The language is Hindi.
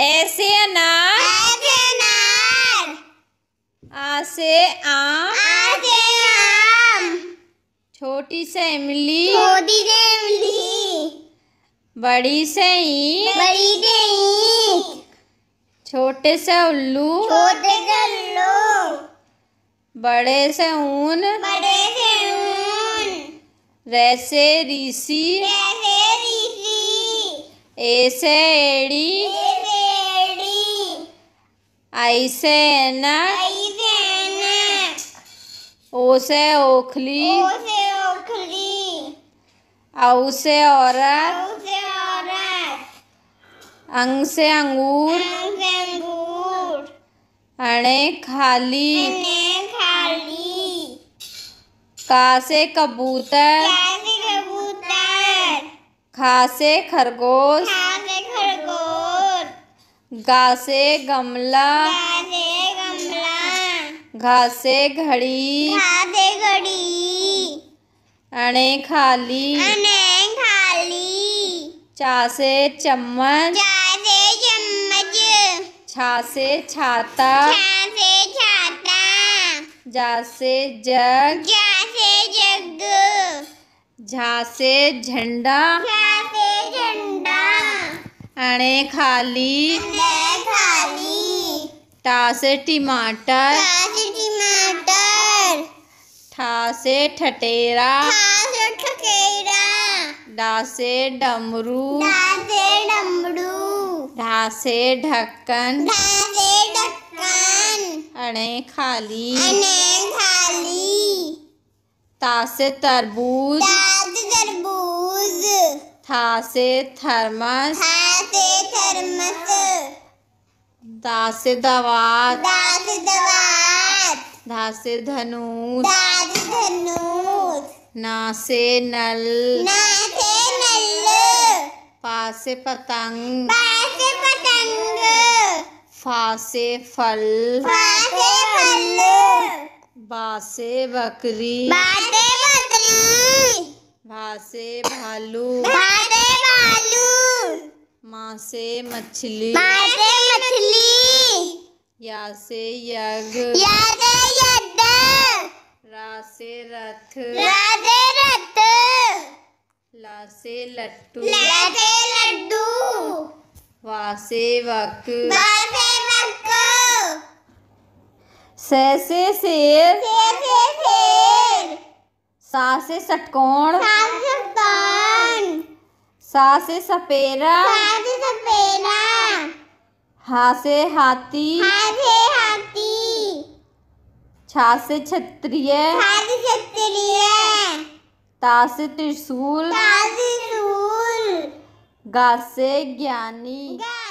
ऐसे अनार ऐसे अनार आसे आम आसे आम छोटी से इमली छोटी से इमली बड़ी से ईख बड़ी से ईख छोटे से उल्लू छोटे से उल्लू बड़े से ऊन बड़े से ऊन रैसे ऋषि रैसे ऋषि ऐसे एड़ी ऐसे ओसे ओखली ओसे ओखली औरत औरत अंग से अंगूर अंग से अंगूर अणे खाली अणे खाली का से कबूतर का से कबूतर खा से खरगोश खा घासे गमला घासे गमला घासे घड़ी घासे घड़ी अने खाली अने खाली चासे चम्मच चासे चम्मच छासे छाता छासे छाता जासे जग जासे जग झासे झंडा अणे खाली ठासे टमाटर टमाटर ठासे ठटेरा ठासे डमरू डमरू ढासे ढक्कन ढक्कन अणे खाली अणे खाली तासे तरबूज तासे तरबूज थासे थर्मस था दास दवात दास दवात दास धनुष दास धनुष ना से नल ना से नल पासे पतंग पासे पतंग फासे फल फासे फल बासे बकरी बासे बकरी भासे भालू भासे भालू मासे मछली मासे मछली या से यज्ञ या से यज्ञ रा से रथ रा से रथ ला से लट्टू ला से लड्डू वा से वक वा से वक से से शेर से से शेर सा से सटकोण सा से सटकोण सा से सपेरा सा से सपेरा हासे हाथी हासे हाथी छासे से क्षत्रिय छाते क्षत्रिय ता से त्रिशूल तासे त्रिशूल गासे ज्ञानी गा...